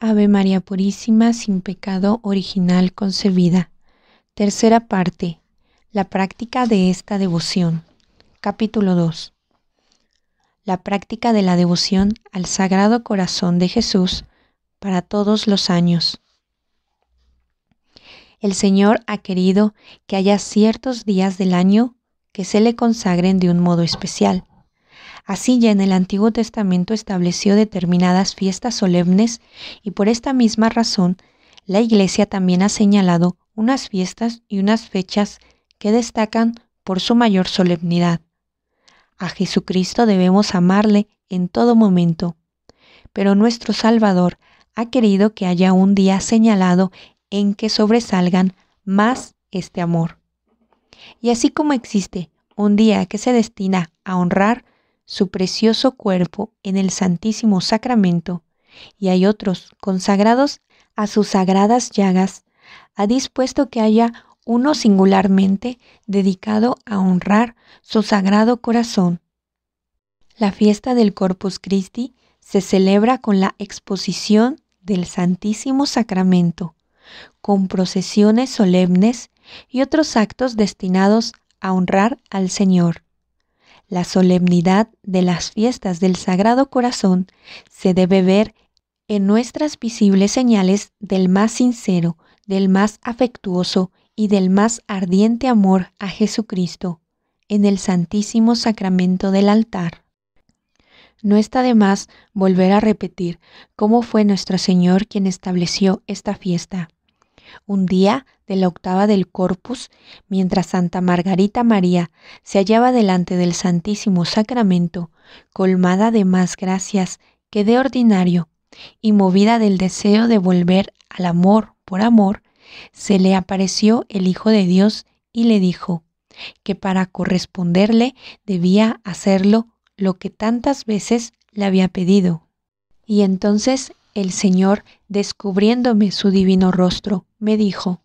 Ave María Purísima, sin pecado original concebida. Tercera parte. La práctica de esta devoción. Capítulo 2. La práctica de la devoción al Sagrado Corazón de Jesús para todos los años. El Señor ha querido que haya ciertos días del año que se le consagren de un modo especial Así ya en el Antiguo Testamento estableció determinadas fiestas solemnes y por esta misma razón la Iglesia también ha señalado unas fiestas y unas fechas que destacan por su mayor solemnidad. A Jesucristo debemos amarle en todo momento, pero nuestro Salvador ha querido que haya un día señalado en que sobresalgan más este amor. Y así como existe un día que se destina a honrar su precioso cuerpo en el Santísimo Sacramento, y hay otros consagrados a sus sagradas llagas, ha dispuesto que haya uno singularmente dedicado a honrar su sagrado corazón. La fiesta del Corpus Christi se celebra con la exposición del Santísimo Sacramento, con procesiones solemnes y otros actos destinados a honrar al Señor. La solemnidad de las fiestas del Sagrado Corazón se debe ver en nuestras visibles señales del más sincero, del más afectuoso y del más ardiente amor a Jesucristo en el Santísimo Sacramento del altar. No está de más volver a repetir cómo fue nuestro Señor quien estableció esta fiesta. Un día de la octava del Corpus, mientras Santa Margarita María se hallaba delante del Santísimo Sacramento, colmada de más gracias que de ordinario, y movida del deseo de volver al amor por amor, se le apareció el Hijo de Dios y le dijo que para corresponderle debía hacerlo lo que tantas veces le había pedido. Y entonces el Señor, descubriéndome su divino rostro, me dijo,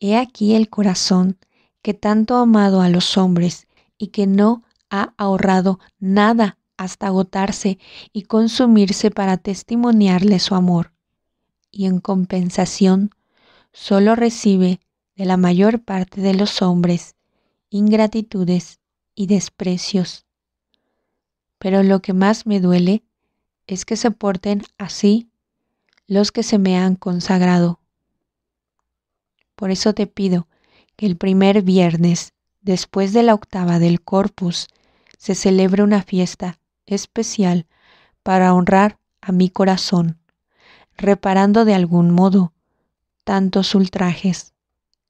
He aquí el corazón que tanto ha amado a los hombres y que no ha ahorrado nada hasta agotarse y consumirse para testimoniarle su amor. Y en compensación, solo recibe de la mayor parte de los hombres ingratitudes y desprecios. Pero lo que más me duele es que se porten así los que se me han consagrado. Por eso te pido que el primer viernes, después de la octava del corpus, se celebre una fiesta especial para honrar a mi corazón, reparando de algún modo tantos ultrajes,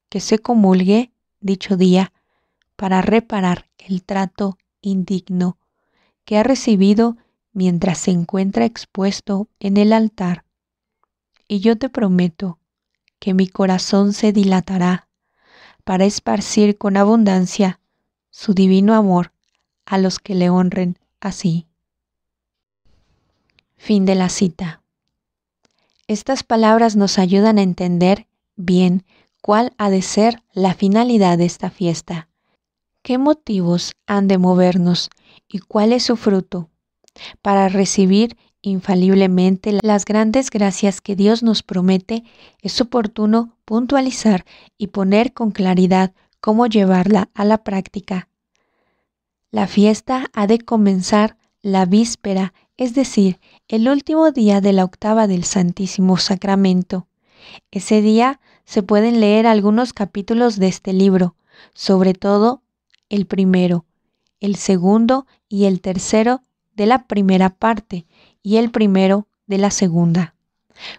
que se comulgue dicho día para reparar el trato indigno que ha recibido mientras se encuentra expuesto en el altar. Y yo te prometo que mi corazón se dilatará para esparcir con abundancia su divino amor a los que le honren así. Fin de la cita. Estas palabras nos ayudan a entender bien cuál ha de ser la finalidad de esta fiesta, qué motivos han de movernos y cuál es su fruto para recibir infaliblemente las grandes gracias que Dios nos promete, es oportuno puntualizar y poner con claridad cómo llevarla a la práctica. La fiesta ha de comenzar la víspera, es decir, el último día de la octava del Santísimo Sacramento. Ese día se pueden leer algunos capítulos de este libro, sobre todo el primero, el segundo y el tercero de la primera parte y el primero de la segunda,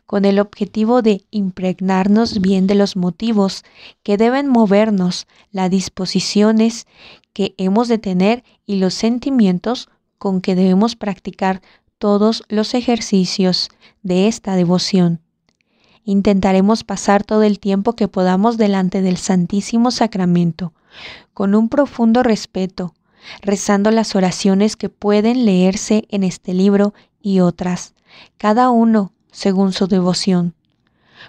con el objetivo de impregnarnos bien de los motivos que deben movernos, las disposiciones que hemos de tener y los sentimientos con que debemos practicar todos los ejercicios de esta devoción. Intentaremos pasar todo el tiempo que podamos delante del Santísimo Sacramento, con un profundo respeto, rezando las oraciones que pueden leerse en este libro y otras, cada uno según su devoción.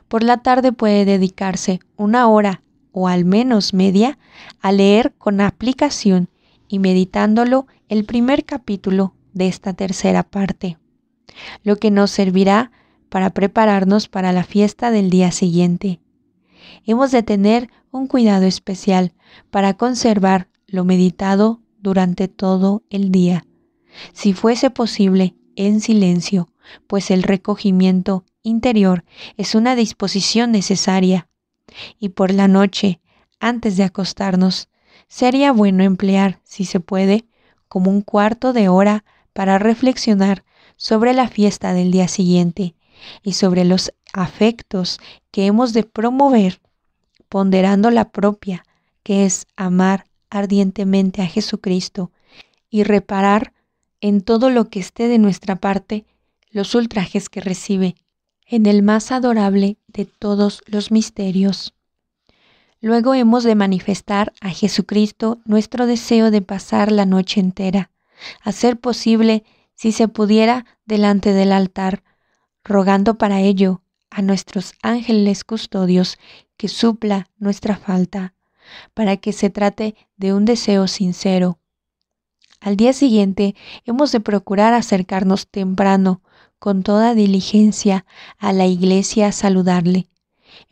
Por la tarde puede dedicarse una hora o al menos media a leer con aplicación y meditándolo el primer capítulo de esta tercera parte, lo que nos servirá para prepararnos para la fiesta del día siguiente. Hemos de tener un cuidado especial para conservar lo meditado durante todo el día, si fuese posible, en silencio, pues el recogimiento interior es una disposición necesaria. Y por la noche, antes de acostarnos, sería bueno emplear, si se puede, como un cuarto de hora para reflexionar sobre la fiesta del día siguiente y sobre los afectos que hemos de promover, ponderando la propia, que es amar ardientemente a Jesucristo y reparar en todo lo que esté de nuestra parte los ultrajes que recibe, en el más adorable de todos los misterios. Luego hemos de manifestar a Jesucristo nuestro deseo de pasar la noche entera, hacer posible, si se pudiera, delante del altar, rogando para ello a nuestros ángeles custodios que supla nuestra falta para que se trate de un deseo sincero. Al día siguiente hemos de procurar acercarnos temprano, con toda diligencia, a la iglesia a saludarle.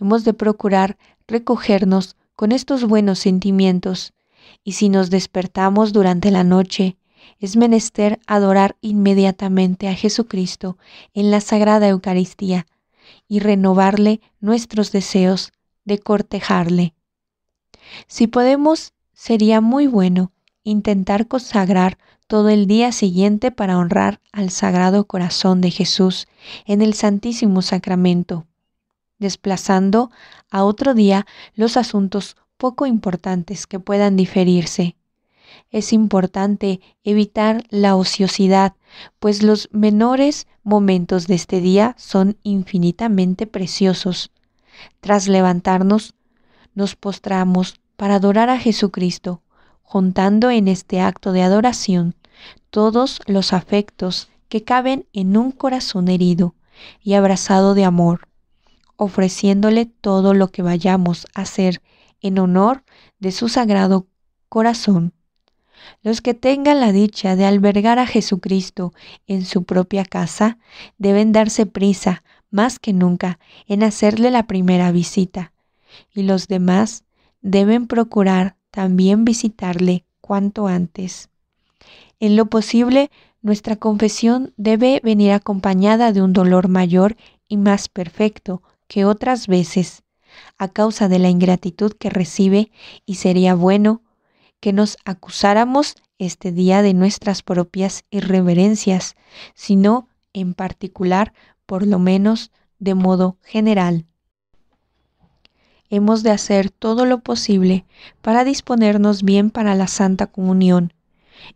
Hemos de procurar recogernos con estos buenos sentimientos, y si nos despertamos durante la noche, es menester adorar inmediatamente a Jesucristo en la Sagrada Eucaristía y renovarle nuestros deseos de cortejarle. Si podemos, sería muy bueno intentar consagrar todo el día siguiente para honrar al Sagrado Corazón de Jesús en el Santísimo Sacramento, desplazando a otro día los asuntos poco importantes que puedan diferirse. Es importante evitar la ociosidad, pues los menores momentos de este día son infinitamente preciosos. Tras levantarnos, nos postramos para adorar a Jesucristo, juntando en este acto de adoración todos los afectos que caben en un corazón herido y abrazado de amor, ofreciéndole todo lo que vayamos a hacer en honor de su sagrado corazón. Los que tengan la dicha de albergar a Jesucristo en su propia casa deben darse prisa, más que nunca, en hacerle la primera visita y los demás deben procurar también visitarle cuanto antes. En lo posible, nuestra confesión debe venir acompañada de un dolor mayor y más perfecto que otras veces, a causa de la ingratitud que recibe, y sería bueno que nos acusáramos este día de nuestras propias irreverencias, sino en particular, por lo menos de modo general hemos de hacer todo lo posible para disponernos bien para la Santa Comunión,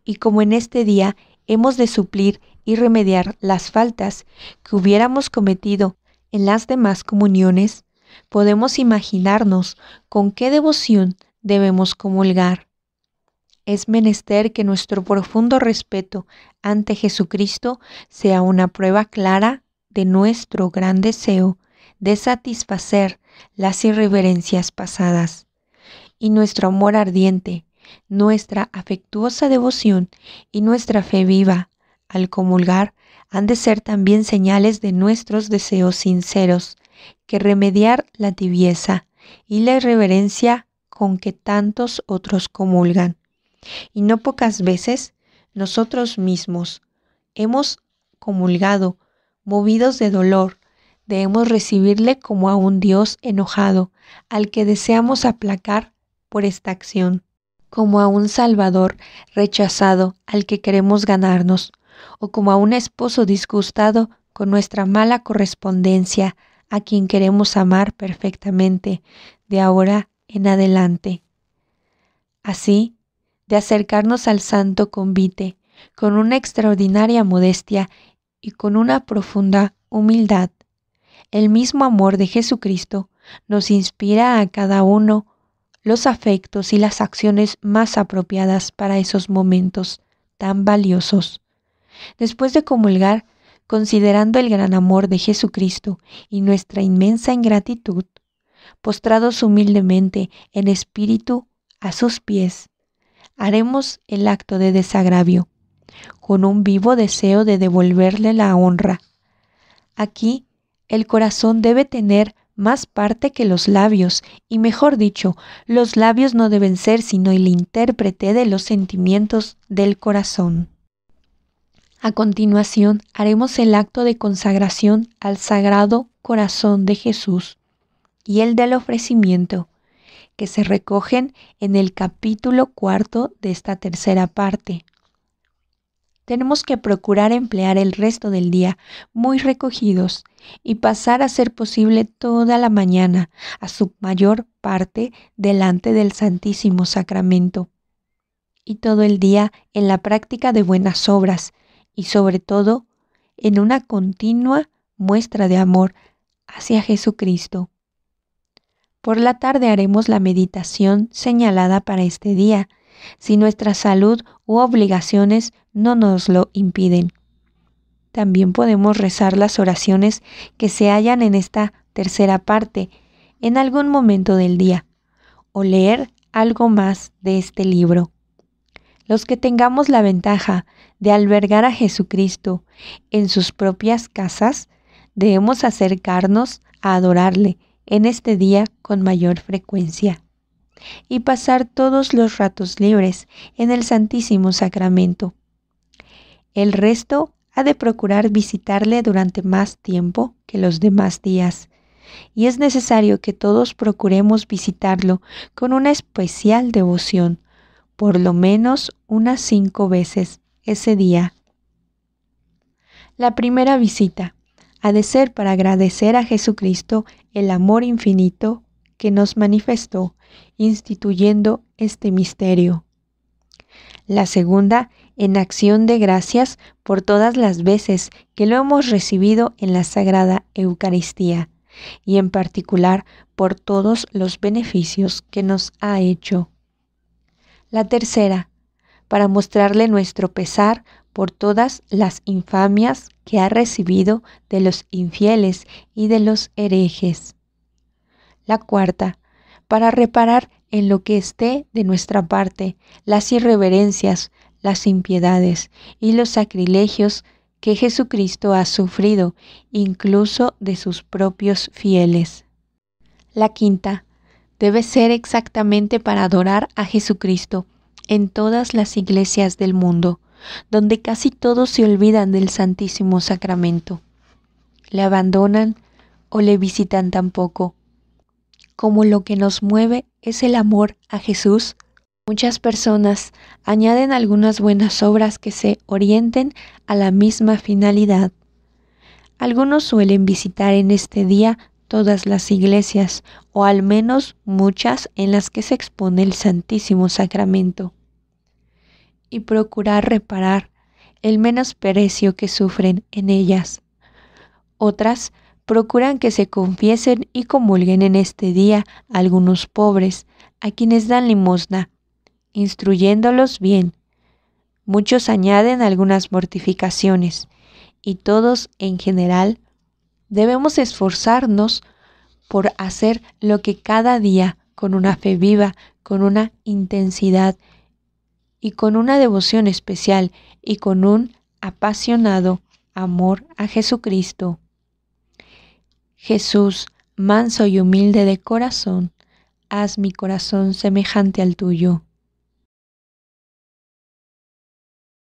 y como en este día hemos de suplir y remediar las faltas que hubiéramos cometido en las demás comuniones, podemos imaginarnos con qué devoción debemos comulgar. Es menester que nuestro profundo respeto ante Jesucristo sea una prueba clara de nuestro gran deseo de satisfacer las irreverencias pasadas. Y nuestro amor ardiente, nuestra afectuosa devoción y nuestra fe viva al comulgar han de ser también señales de nuestros deseos sinceros, que remediar la tibieza y la irreverencia con que tantos otros comulgan. Y no pocas veces nosotros mismos hemos comulgado, movidos de dolor, debemos recibirle como a un Dios enojado, al que deseamos aplacar por esta acción, como a un Salvador rechazado, al que queremos ganarnos, o como a un esposo disgustado con nuestra mala correspondencia, a quien queremos amar perfectamente, de ahora en adelante. Así, de acercarnos al santo convite, con una extraordinaria modestia y con una profunda humildad el mismo amor de Jesucristo nos inspira a cada uno los afectos y las acciones más apropiadas para esos momentos tan valiosos. Después de comulgar, considerando el gran amor de Jesucristo y nuestra inmensa ingratitud, postrados humildemente en espíritu a sus pies, haremos el acto de desagravio, con un vivo deseo de devolverle la honra. Aquí el corazón debe tener más parte que los labios, y mejor dicho, los labios no deben ser sino el intérprete de los sentimientos del corazón. A continuación, haremos el acto de consagración al Sagrado Corazón de Jesús y el del ofrecimiento, que se recogen en el capítulo cuarto de esta tercera parte. Tenemos que procurar emplear el resto del día muy recogidos y pasar a ser posible toda la mañana, a su mayor parte, delante del Santísimo Sacramento. Y todo el día en la práctica de buenas obras y sobre todo en una continua muestra de amor hacia Jesucristo. Por la tarde haremos la meditación señalada para este día. Si nuestra salud obligaciones no nos lo impiden. También podemos rezar las oraciones que se hallan en esta tercera parte en algún momento del día o leer algo más de este libro. Los que tengamos la ventaja de albergar a Jesucristo en sus propias casas, debemos acercarnos a adorarle en este día con mayor frecuencia y pasar todos los ratos libres en el Santísimo Sacramento. El resto ha de procurar visitarle durante más tiempo que los demás días, y es necesario que todos procuremos visitarlo con una especial devoción, por lo menos unas cinco veces ese día. La primera visita ha de ser para agradecer a Jesucristo el amor infinito que nos manifestó instituyendo este misterio. La segunda, en acción de gracias por todas las veces que lo hemos recibido en la Sagrada Eucaristía y en particular por todos los beneficios que nos ha hecho. La tercera, para mostrarle nuestro pesar por todas las infamias que ha recibido de los infieles y de los herejes. La cuarta, para reparar en lo que esté de nuestra parte las irreverencias, las impiedades y los sacrilegios que Jesucristo ha sufrido, incluso de sus propios fieles. La quinta, debe ser exactamente para adorar a Jesucristo en todas las iglesias del mundo, donde casi todos se olvidan del Santísimo Sacramento. Le abandonan o le visitan tampoco como lo que nos mueve es el amor a Jesús? Muchas personas añaden algunas buenas obras que se orienten a la misma finalidad. Algunos suelen visitar en este día todas las iglesias, o al menos muchas en las que se expone el Santísimo Sacramento, y procurar reparar el menosprecio que sufren en ellas. Otras procuran que se confiesen y comulguen en este día a algunos pobres, a quienes dan limosna, instruyéndolos bien. Muchos añaden algunas mortificaciones, y todos en general debemos esforzarnos por hacer lo que cada día, con una fe viva, con una intensidad y con una devoción especial y con un apasionado amor a Jesucristo, Jesús, manso y humilde de corazón, haz mi corazón semejante al tuyo.